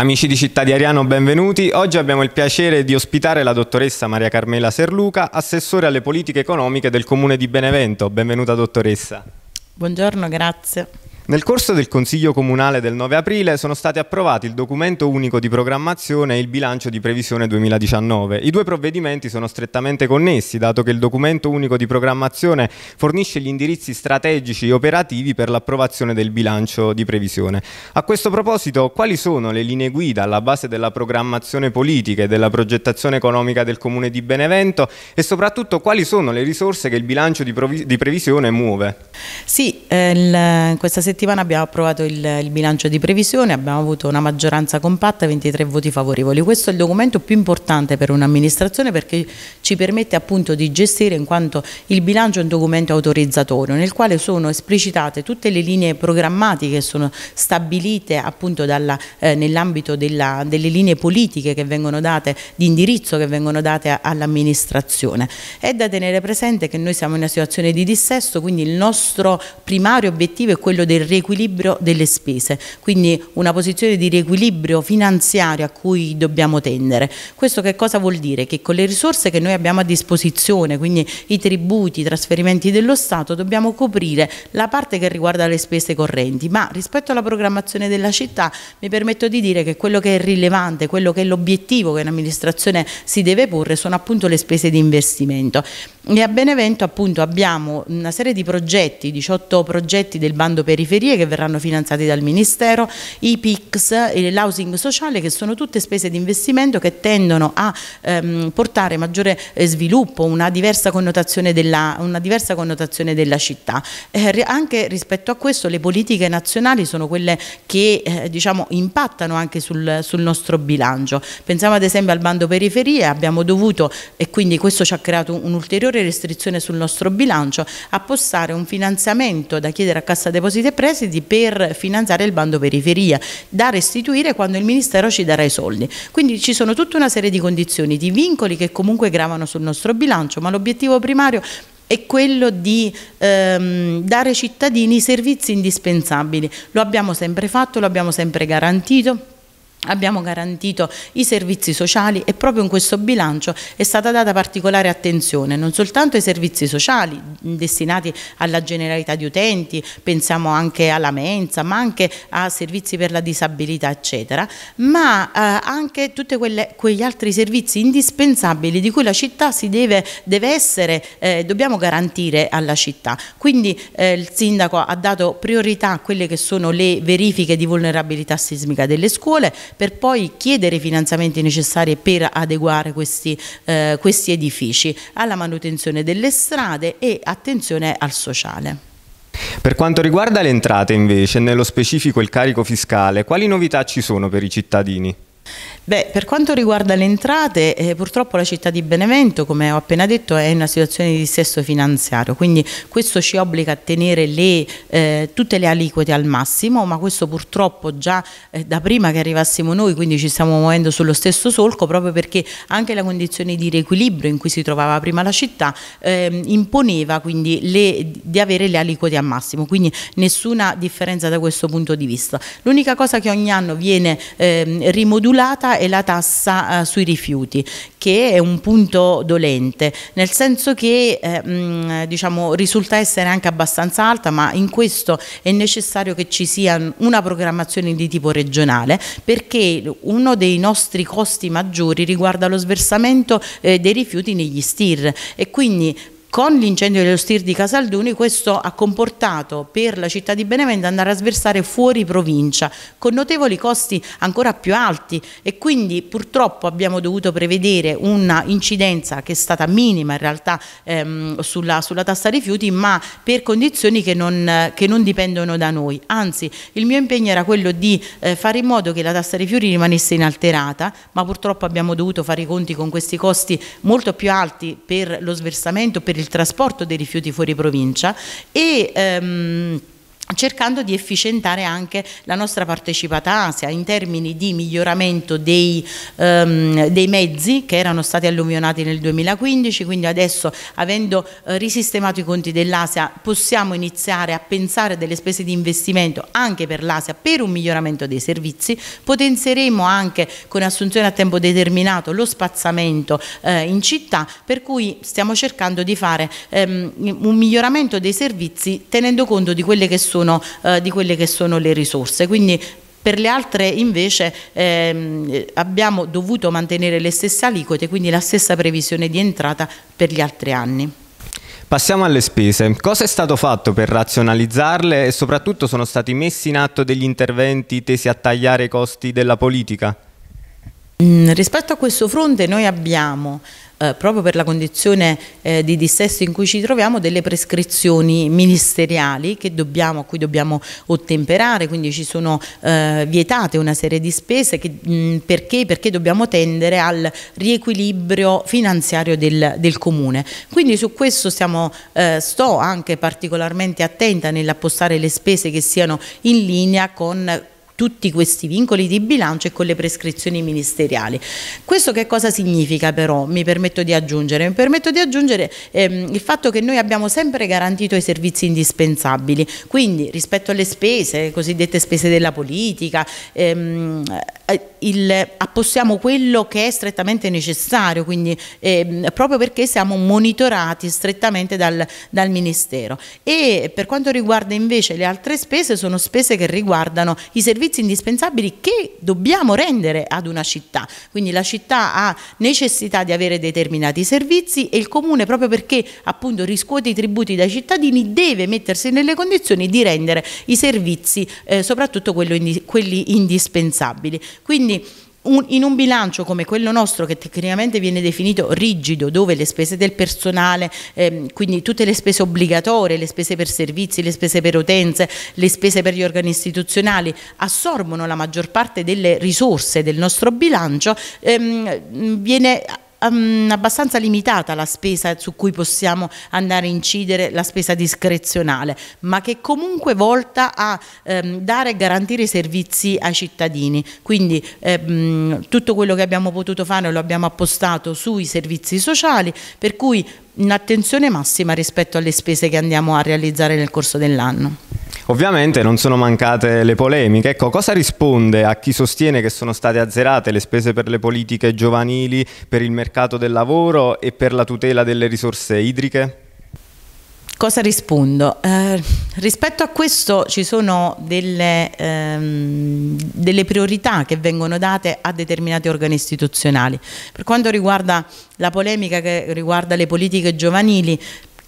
Amici di Città di Ariano, benvenuti. Oggi abbiamo il piacere di ospitare la dottoressa Maria Carmela Serluca, assessore alle politiche economiche del comune di Benevento. Benvenuta dottoressa. Buongiorno, grazie. Nel corso del Consiglio Comunale del 9 aprile sono stati approvati il documento unico di programmazione e il bilancio di previsione 2019. I due provvedimenti sono strettamente connessi, dato che il documento unico di programmazione fornisce gli indirizzi strategici e operativi per l'approvazione del bilancio di previsione. A questo proposito, quali sono le linee guida alla base della programmazione politica e della progettazione economica del Comune di Benevento e soprattutto quali sono le risorse che il bilancio di, di previsione muove? Sì, eh, in questa settimana settimana abbiamo approvato il, il, bilancio di previsione, abbiamo avuto una maggioranza compatta, 23 voti favorevoli. Questo è il documento più importante per un'amministrazione perché ci permette appunto di gestire in quanto il bilancio è un documento autorizzatorio nel quale sono esplicitate tutte le linee programmatiche che sono stabilite appunto eh, nell'ambito delle linee politiche che vengono date, di indirizzo che vengono date all'amministrazione. È da tenere presente che noi siamo in una situazione di dissesto, quindi il nostro primario obiettivo è quello del del riequilibrio delle spese, quindi una posizione di riequilibrio finanziario a cui dobbiamo tendere. Questo che cosa vuol dire? Che con le risorse che noi abbiamo a disposizione, quindi i tributi, i trasferimenti dello Stato, dobbiamo coprire la parte che riguarda le spese correnti, ma rispetto alla programmazione della città mi permetto di dire che quello che è rilevante, quello che è l'obiettivo che l'amministrazione si deve porre sono appunto le spese di investimento. E a Benevento appunto abbiamo una serie di progetti, 18 progetti del bando periferie che verranno finanziati dal Ministero, i PICS e l'housing sociale che sono tutte spese di investimento che tendono a ehm, portare maggiore eh, sviluppo, una diversa connotazione della, una diversa connotazione della città. Eh, anche rispetto a questo le politiche nazionali sono quelle che eh, diciamo, impattano anche sul, sul nostro bilancio. Pensiamo ad esempio al bando periferie, abbiamo dovuto e quindi questo ci ha creato un ulteriore ulteriore restrizione sul nostro bilancio, appostare un finanziamento da chiedere a Cassa Depositi e Presidi per finanziare il bando periferia, da restituire quando il Ministero ci darà i soldi. Quindi ci sono tutta una serie di condizioni, di vincoli che comunque gravano sul nostro bilancio, ma l'obiettivo primario è quello di ehm, dare ai cittadini i servizi indispensabili. Lo abbiamo sempre fatto, lo abbiamo sempre garantito. Abbiamo garantito i servizi sociali e proprio in questo bilancio è stata data particolare attenzione non soltanto ai servizi sociali destinati alla generalità di utenti, pensiamo anche alla mensa, ma anche a servizi per la disabilità eccetera, ma eh, anche tutti quegli altri servizi indispensabili di cui la città si deve, deve essere, eh, dobbiamo garantire alla città. Quindi eh, il sindaco ha dato priorità a quelle che sono le verifiche di vulnerabilità sismica delle scuole, per poi chiedere i finanziamenti necessari per adeguare questi, eh, questi edifici alla manutenzione delle strade e attenzione al sociale. Per quanto riguarda le entrate invece, nello specifico il carico fiscale, quali novità ci sono per i cittadini? Beh, per quanto riguarda le entrate, eh, purtroppo la città di Benevento, come ho appena detto, è in una situazione di dissesto finanziario, quindi questo ci obbliga a tenere le, eh, tutte le aliquote al massimo, ma questo purtroppo già eh, da prima che arrivassimo noi, quindi ci stiamo muovendo sullo stesso solco, proprio perché anche la condizione di riequilibrio in cui si trovava prima la città ehm, imponeva quindi le, di avere le aliquote al massimo, quindi nessuna differenza da questo punto di vista. L'unica cosa che ogni anno viene ehm, rimodulata è la tassa eh, sui rifiuti, che è un punto dolente, nel senso che eh, mh, diciamo, risulta essere anche abbastanza alta, ma in questo è necessario che ci sia una programmazione di tipo regionale, perché uno dei nostri costi maggiori riguarda lo sversamento eh, dei rifiuti negli STIR e quindi con l'incendio dello STIR di Casalduni questo ha comportato per la città di Benevento andare a sversare fuori provincia con notevoli costi ancora più alti e quindi purtroppo abbiamo dovuto prevedere una incidenza che è stata minima in realtà ehm, sulla, sulla, tassa rifiuti ma per condizioni che non, che non, dipendono da noi. Anzi il mio impegno era quello di eh, fare in modo che la tassa rifiuti rimanesse inalterata ma purtroppo abbiamo dovuto fare i conti con questi costi molto più alti per lo sversamento, per il trasporto dei rifiuti fuori provincia e... Ehm, cercando di efficientare anche la nostra partecipata Asia in termini di miglioramento dei, um, dei, mezzi che erano stati alluvionati nel 2015, quindi adesso avendo uh, risistemato i conti dell'Asia possiamo iniziare a pensare delle spese di investimento anche per l'Asia per un miglioramento dei servizi, potenzieremo anche con assunzione a tempo determinato lo spazzamento uh, in città, per cui stiamo cercando di fare um, un miglioramento dei servizi tenendo conto di quelle che sono sono, eh, di quelle che sono le risorse. Quindi per le altre invece ehm, abbiamo dovuto mantenere le stesse aliquote, quindi la stessa previsione di entrata per gli altri anni. Passiamo alle spese. Cosa è stato fatto per razionalizzarle e soprattutto sono stati messi in atto degli interventi tesi a tagliare i costi della politica? Mm, rispetto a questo fronte noi abbiamo eh, proprio per la condizione eh, di dissesto in cui ci troviamo, delle prescrizioni ministeriali dobbiamo, a cui dobbiamo ottemperare, quindi ci sono eh, vietate una serie di spese che, mh, mm, perché? perché? dobbiamo tendere al riequilibrio finanziario del, del comune. Quindi su questo stiamo, eh, sto anche particolarmente attenta nell'appostare le spese che siano in linea con tutti questi vincoli di bilancio e con le prescrizioni ministeriali. Questo che cosa significa però? Mi permetto di aggiungere, mi permetto di aggiungere ehm, il fatto che noi abbiamo sempre garantito i servizi indispensabili, quindi rispetto alle spese, cosiddette spese della politica, ehm, eh, il, appostiamo quello che è strettamente necessario, quindi eh, proprio perché siamo monitorati strettamente dal, dal, Ministero. E per quanto riguarda invece le altre spese, sono spese che riguardano i servizi indispensabili che dobbiamo rendere ad una città. Quindi la città ha necessità di avere determinati servizi e il comune, proprio perché appunto riscuote i tributi dai cittadini, deve mettersi nelle condizioni di rendere i servizi, eh, soprattutto quelli indispensabili. Quindi un, in un bilancio come quello nostro che tecnicamente viene definito rigido dove le spese del personale ehm, quindi tutte le spese obbligatorie le spese per servizi, le spese per utenze le spese per gli organi istituzionali assorbono la maggior parte delle risorse del nostro bilancio ehm, viene um, abbastanza limitata la spesa su cui possiamo andare a incidere, la spesa discrezionale, ma che comunque volta a um, dare e garantire servizi ai cittadini. Quindi um, tutto quello che abbiamo potuto fare lo abbiamo appostato sui servizi sociali, per cui un'attenzione massima rispetto alle spese che andiamo a realizzare nel corso dell'anno. Ovviamente non sono mancate le polemiche. Ecco, cosa risponde a chi sostiene che sono state azzerate le spese per le politiche giovanili, per il mercato del lavoro e per la tutela delle risorse idriche? Cosa rispondo? Eh, rispetto a questo ci sono delle, ehm, delle priorità che vengono date a determinati organi istituzionali. Per quanto riguarda la polemica che riguarda le politiche giovanili,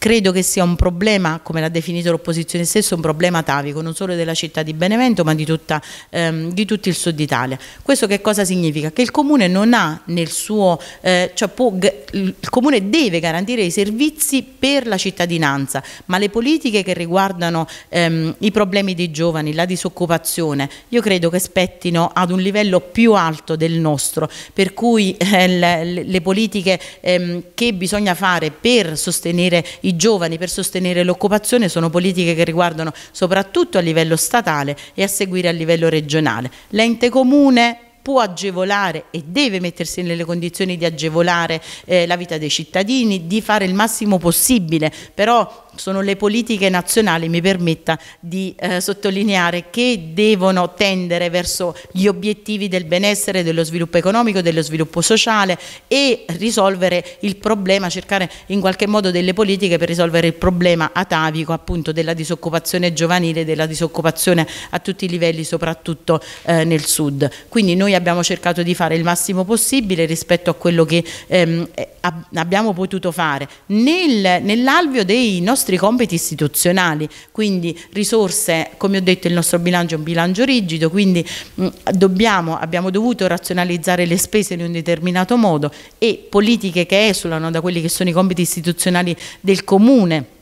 Credo che sia un problema, come l'ha definito l'opposizione stessa, un problema atavico, non solo della città di Benevento ma di, tutta, ehm, di tutto il sud Italia. Questo che cosa significa? Che il Comune non ha nel suo, eh, cioè può, il Comune deve garantire i servizi per la cittadinanza, ma le politiche che riguardano ehm, i problemi dei giovani, la disoccupazione, io credo che spettino ad un livello più alto del nostro, per cui eh, le, le, politiche ehm, che bisogna fare per sostenere i i giovani per sostenere l'occupazione sono politiche che riguardano soprattutto a livello statale e a seguire a livello regionale. L'ente comune può agevolare e deve mettersi nelle condizioni di agevolare eh, la vita dei cittadini, di fare il massimo possibile, però sono le politiche nazionali, mi permetta di eh, sottolineare, che devono tendere verso gli obiettivi del benessere, dello sviluppo economico, dello sviluppo sociale e risolvere il problema, cercare in qualche modo delle politiche per risolvere il problema atavico appunto della disoccupazione giovanile, della disoccupazione a tutti i livelli, soprattutto eh, nel sud. Quindi noi abbiamo cercato di fare il massimo possibile rispetto a quello che ehm, eh, abbiamo potuto fare nel, nell'alveo dei nostri nostri compiti istituzionali, quindi risorse, come ho detto il nostro bilancio è un bilancio rigido, quindi mm, dobbiamo, abbiamo dovuto razionalizzare le spese in un determinato modo e politiche che esulano da quelli che sono i compiti istituzionali del Comune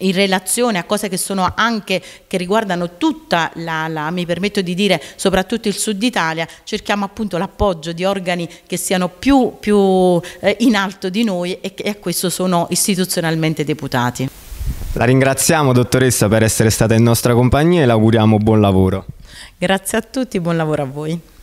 in relazione a cose che sono anche che riguardano tutta la, la mi permetto di dire soprattutto il sud Italia cerchiamo appunto l'appoggio di organi che siano più, più eh, in alto di noi e, che, e a questo sono istituzionalmente deputati. La ringraziamo dottoressa per essere stata in nostra compagnia e le auguriamo buon lavoro. Grazie a tutti, buon lavoro a voi.